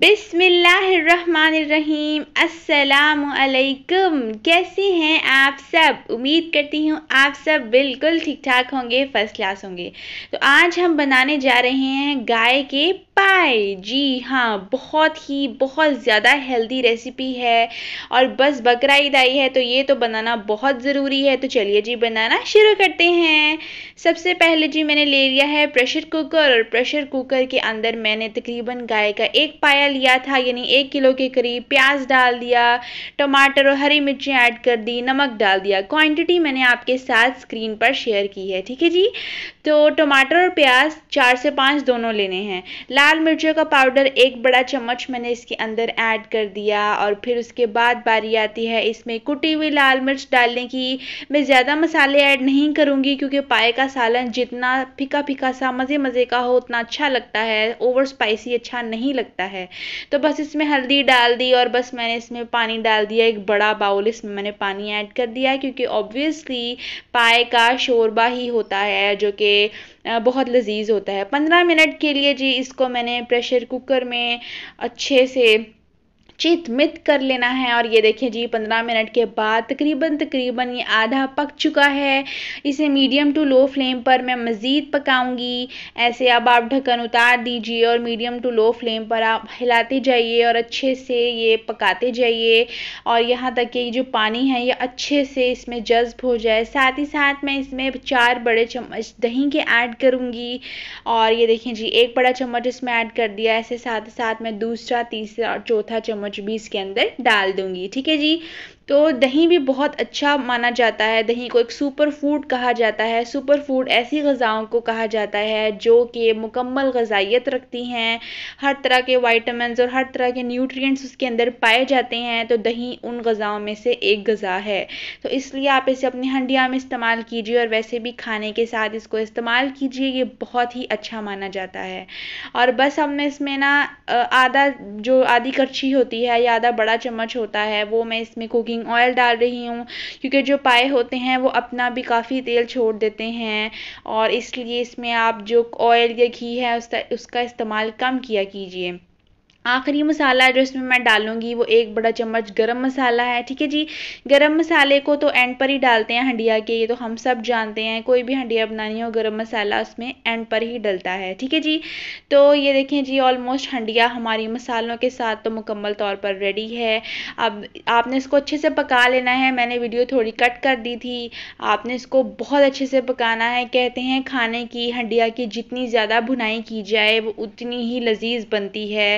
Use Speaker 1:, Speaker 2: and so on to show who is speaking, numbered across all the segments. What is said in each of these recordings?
Speaker 1: बिसमीम असलकम कैसे हैं आप सब उम्मीद करती हूँ आप सब बिल्कुल ठीक ठाक होंगे फर्स्ट क्लास होंगे तो आज हम बनाने जा रहे हैं गाय के पाए जी हाँ बहुत ही बहुत ज़्यादा हेल्दी रेसिपी है और बस बकरा ईद आई है तो ये तो बनाना बहुत ज़रूरी है तो चलिए जी बनाना शुरू करते हैं सबसे पहले जी मैंने ले लिया है प्रेशर कुकर और प्रेशर कुकर के अंदर मैंने तकरीबन गाय का एक पाया लिया था यानी एक किलो के करीब प्याज डाल दिया टमाटर और हरी मिर्ची ऐड कर दी नमक डाल दिया क्वान्टिटी मैंने आपके साथ स्क्रीन पर शेयर की है ठीक है जी तो टमाटर और प्याज चार से पाँच दोनों लेने हैं लाल मिर्चों का पाउडर एक बड़ा चम्मच मैंने इसके अंदर ऐड कर दिया और फिर उसके बाद बारी आती है इसमें कुटी हुई लाल मिर्च डालने की मैं ज़्यादा मसाले ऐड नहीं करूँगी क्योंकि पाए का सालन जितना फिका फिका सा मज़े मज़े का हो उतना अच्छा लगता है ओवर स्पाइसी अच्छा नहीं लगता है तो बस इसमें हल्दी डाल दी और बस मैंने इसमें पानी डाल दिया एक बड़ा बाउल इसमें मैंने पानी ऐड कर दिया क्योंकि ऑब्वियसली पाए का शोरबा ही होता है जो कि बहुत लजीज होता है पंद्रह मिनट के लिए जी इसको मैंने प्रेशर कुकर में अच्छे से चित मित कर लेना है और ये देखिए जी पंद्रह मिनट के बाद तकरीबन तकरीबन ये आधा पक चुका है इसे मीडियम टू लो फ्लेम पर मैं मज़ीद पकाऊंगी ऐसे अब आप ढक्कन उतार दीजिए और मीडियम टू लो फ्लेम पर आप हिलाते जाइए और अच्छे से ये पकाते जाइए और यहाँ तक कि जो पानी है ये अच्छे से इसमें जज्ब हो जाए साथ ही साथ मैं इसमें चार बड़े चम्मच दही के ऐड करूँगी और ये देखें जी एक बड़ा चम्मच इसमें ऐड कर दिया ऐसे साथ ही साथ मैं दूसरा तीसरा और चौथा चम्मच चम्मच भी इसके अंदर डाल दूंगी ठीक है जी तो दही भी बहुत अच्छा माना जाता है दही को एक सुपर फूड कहा जाता है सुपर फूड ऐसी गज़ाओं को कहा जाता है जो कि मुकम्मल गजाइत रखती हैं हर तरह के वाइटमिन और हर तरह के न्यूट्रिएंट्स उसके अंदर पाए जाते हैं तो दही उन गज़ाओं में से एक गज़ा है तो इसलिए आप इसे अपनी हंडिया में इस्तेमाल कीजिए और वैसे भी खाने के साथ इसको इस्तेमाल कीजिए ये बहुत ही अच्छा माना जाता है और बस हमने इसमें ना आधा जो आधी करछी होती है या आधा बड़ा चम्मच होता है वो मैं इसमें कुकिंग कुकिंग ऑयल डाल रही हूँ क्योंकि जो पाए होते हैं वो अपना भी काफ़ी तेल छोड़ देते हैं और इसलिए इसमें आप जो ऑयल या घी है उसका इस्तेमाल कम किया कीजिए आखिरी मसाला जो इसमें मैं डालूंगी वो एक बड़ा चम्मच गरम मसाला है ठीक है जी गरम मसाले को तो एंड पर ही डालते हैं हंडिया के ये तो हम सब जानते हैं कोई भी हंडिया बनानी हो गरम मसाला उसमें एंड पर ही डलता है ठीक है जी तो ये देखें जी ऑलमोस्ट हंडिया हमारी मसालों के साथ तो मुकम्मल तौर पर रेडी है अब आपने इसको अच्छे से पका लेना है मैंने वीडियो थोड़ी कट कर दी थी आपने इसको बहुत अच्छे से पकाना है कहते हैं खाने की हंडिया की जितनी ज़्यादा भुनाई की जाए वो उतनी ही लजीज बनती है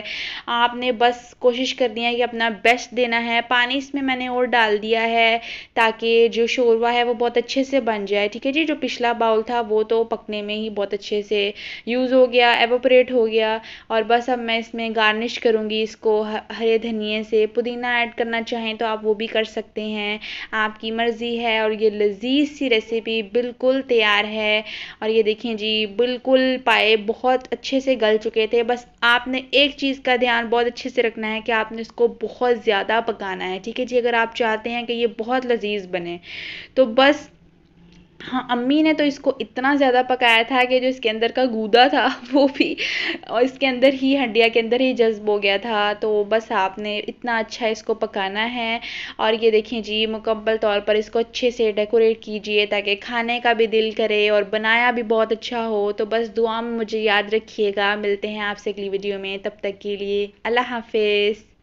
Speaker 1: आपने बस कोशिश कर है कि अपना बेस्ट देना है पानी इसमें मैंने और डाल दिया है ताकि जो शोरवा है वो बहुत अच्छे से बन जाए ठीक है जी जो पिछला बाउल था वो तो पकने में ही बहुत अच्छे से यूज़ हो गया एवोपरेट हो गया और बस अब मैं इसमें गार्निश करूँगी इसको हरे धनिए से पुदीना ऐड करना चाहें तो आप वो भी कर सकते हैं आपकी मर्ज़ी है और ये लजीज सी रेसिपी बिल्कुल तैयार है और ये देखें जी बिल्कुल पाए बहुत अच्छे से गल चुके थे बस आपने एक चीज़ का ध्यान आँच बहुत अच्छे से रखना है कि आपने इसको बहुत ज़्यादा पकाना है ठीक है जी अगर आप चाहते हैं कि ये बहुत लजीज बने तो बस हाँ अम्मी ने तो इसको इतना ज़्यादा पकाया था कि जो इसके अंदर का गूदा था वो भी और इसके अंदर ही हड्डिया के अंदर ही जज्ब हो गया था तो बस आपने इतना अच्छा इसको पकाना है और ये देखिए जी मुकम्मल तौर पर इसको अच्छे से डेकोरेट कीजिए ताकि खाने का भी दिल करे और बनाया भी बहुत अच्छा हो तो बस दुआ मुझे याद रखिएगा मिलते हैं आपसे अगली वीडियो में तब तक के लिए अल्लाह हाफिज़